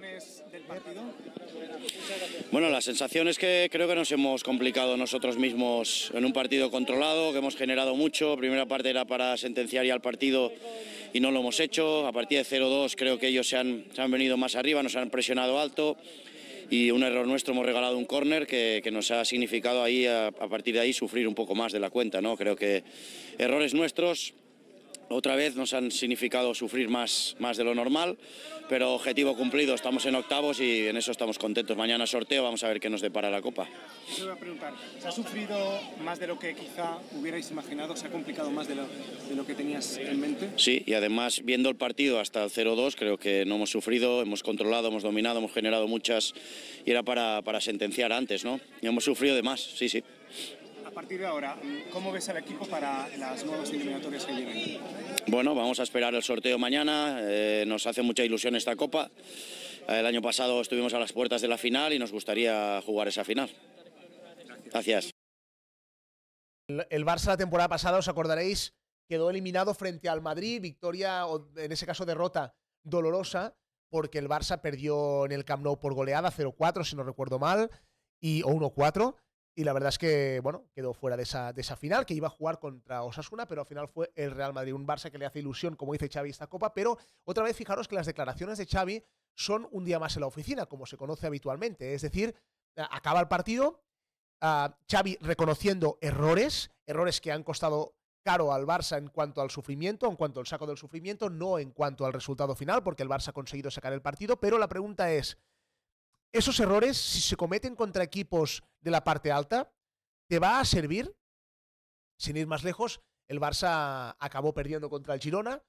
del partido? Bueno, la sensación es que creo que nos hemos complicado nosotros mismos en un partido controlado, que hemos generado mucho. Primera parte era para sentenciar ya el partido y no lo hemos hecho. A partir de 0-2 creo que ellos se han, se han venido más arriba, nos han presionado alto y un error nuestro hemos regalado un córner que, nos ha significado ahí a, a, partir de ahí sufrir un poco más de la cuenta, ¿no? Creo que errores nuestros otra vez nos han significado sufrir más, más de lo normal, pero objetivo cumplido, estamos en octavos y en eso estamos contentos. Mañana sorteo, vamos a ver qué nos depara la Copa. Yo voy a preguntar, ¿se ha sufrido más de lo que quizá hubierais imaginado? ¿Se ha complicado más de lo, de lo que tenías en mente? Sí, y además viendo el partido hasta el 0-2, creo que no hemos sufrido, hemos controlado, hemos dominado, hemos generado muchas y era para, para sentenciar antes, ¿no? Y hemos sufrido de más, sí, sí a partir de ahora, ¿cómo ves al equipo para las nuevas eliminatorias que vienen? Bueno, vamos a esperar el sorteo mañana. Eh, nos hace mucha ilusión esta copa. El año pasado estuvimos a las puertas de la final y nos gustaría jugar esa final. Gracias. El Barça la temporada pasada, os acordaréis, quedó eliminado frente al Madrid, victoria, o en ese caso derrota dolorosa, porque el Barça perdió en el Camp Nou por goleada 0-4, si no recuerdo mal, y, o 1-4, y la verdad es que, bueno, quedó fuera de esa, de esa final, que iba a jugar contra Osasuna, pero al final fue el Real Madrid, un Barça que le hace ilusión, como dice Xavi, esta copa. Pero otra vez, fijaros que las declaraciones de Xavi son un día más en la oficina, como se conoce habitualmente. Es decir, acaba el partido, uh, Xavi reconociendo errores, errores que han costado caro al Barça en cuanto al sufrimiento, en cuanto al saco del sufrimiento, no en cuanto al resultado final, porque el Barça ha conseguido sacar el partido. Pero la pregunta es, esos errores, si se cometen contra equipos de la parte alta, te va a servir, sin ir más lejos, el Barça acabó perdiendo contra el Girona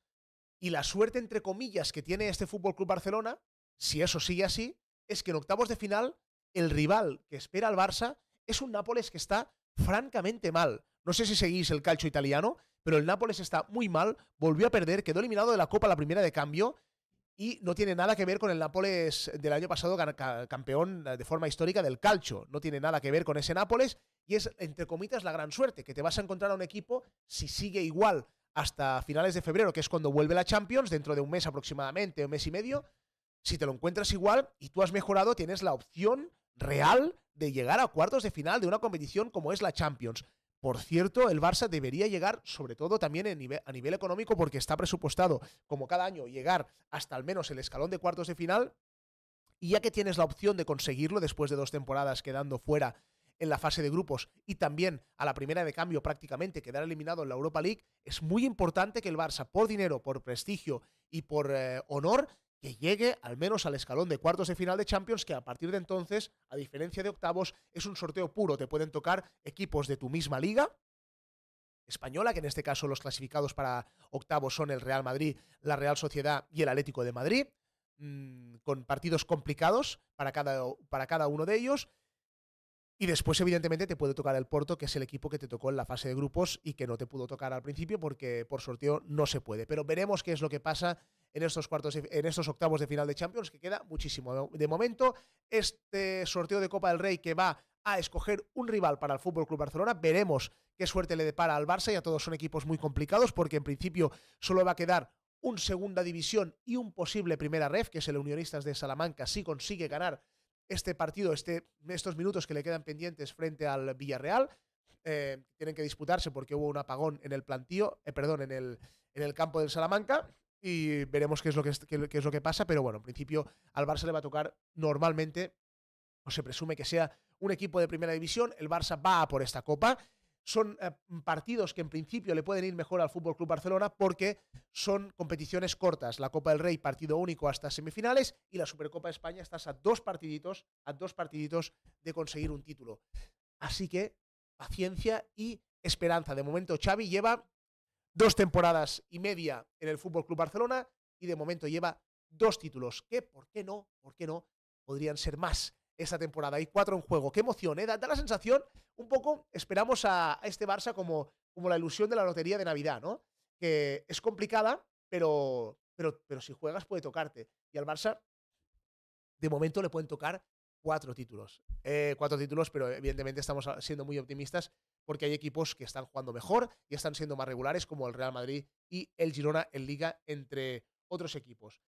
y la suerte, entre comillas, que tiene este Fútbol Club Barcelona, si eso sigue así, es que en octavos de final el rival que espera al Barça es un Nápoles que está francamente mal. No sé si seguís el calcio italiano, pero el Nápoles está muy mal, volvió a perder, quedó eliminado de la Copa la primera de cambio y no tiene nada que ver con el Nápoles del año pasado campeón eh, de forma histórica del calcio. No tiene nada que ver con ese Nápoles y es, entre comillas, la gran suerte, que te vas a encontrar a un equipo, si sigue igual hasta finales de febrero, que es cuando vuelve la Champions, dentro de un mes aproximadamente, un mes y medio, si te lo encuentras igual y tú has mejorado, tienes la opción real de llegar a cuartos de final de una competición como es la Champions. Por cierto, el Barça debería llegar, sobre todo también a nivel, económico, porque está presupuestado, como cada año, llegar hasta al menos el escalón de cuartos de final. Y ya que tienes la opción de conseguirlo después de dos temporadas quedando fuera en la fase de grupos y también a la primera de cambio prácticamente quedar eliminado en la Europa League, es muy importante que el Barça, por dinero, por prestigio y por eh, honor, que llegue al menos al escalón de cuartos de final de Champions, que a partir de entonces, a diferencia de octavos, es un sorteo puro. Te pueden tocar equipos de tu misma liga española, que en este caso los clasificados para octavos son el Real Madrid, la Real Sociedad y el Atlético de Madrid, mm, con partidos complicados para cada, para cada uno de ellos. Y después, evidentemente, te puede tocar el Porto, que es el equipo que te tocó en la fase de grupos y que no te pudo tocar al principio porque por sorteo no se puede. Pero veremos qué es lo que pasa en estos, cuartos, en estos octavos de final de Champions, que queda muchísimo. De momento, este sorteo de Copa del Rey que va a escoger un rival para el Fútbol Club Barcelona. Veremos qué suerte le depara al Barça. y a todos son equipos muy complicados porque en principio solo va a quedar un segunda división y un posible primera ref, que es el Unionistas de Salamanca, si consigue ganar este partido, este, estos minutos que le quedan pendientes frente al Villarreal. Eh, tienen que disputarse porque hubo un apagón en el plantío, eh, perdón, en el, en el campo del Salamanca. Y veremos qué es, lo que, es lo que pasa, pero bueno, en principio al Barça le va a tocar normalmente, o se presume que sea un equipo de primera división. El Barça va por esta copa son eh, partidos que en principio le pueden ir mejor al Fútbol Club Barcelona porque son competiciones cortas. La Copa del Rey, partido único hasta semifinales, y la Supercopa de España estás a dos partiditos, a dos partiditos de conseguir un título. Así que paciencia y esperanza. De momento, Xavi lleva dos temporadas y media en el Fútbol Club Barcelona y de momento lleva dos títulos que, ¿por qué no? ¿Por qué no? Podrían ser más esta temporada. Hay cuatro en juego. Qué emoción, ¿eh? Da, la sensación, un poco, esperamos a, este Barça como, como la ilusión de la lotería de Navidad, ¿no? Que es complicada, pero, pero, pero si juegas puede tocarte. Y al Barça, de momento, le pueden tocar cuatro títulos. Eh, cuatro títulos, pero evidentemente estamos siendo muy optimistas porque hay equipos que están jugando mejor y están siendo más regulares, como el Real Madrid y el Girona en Liga, entre otros equipos.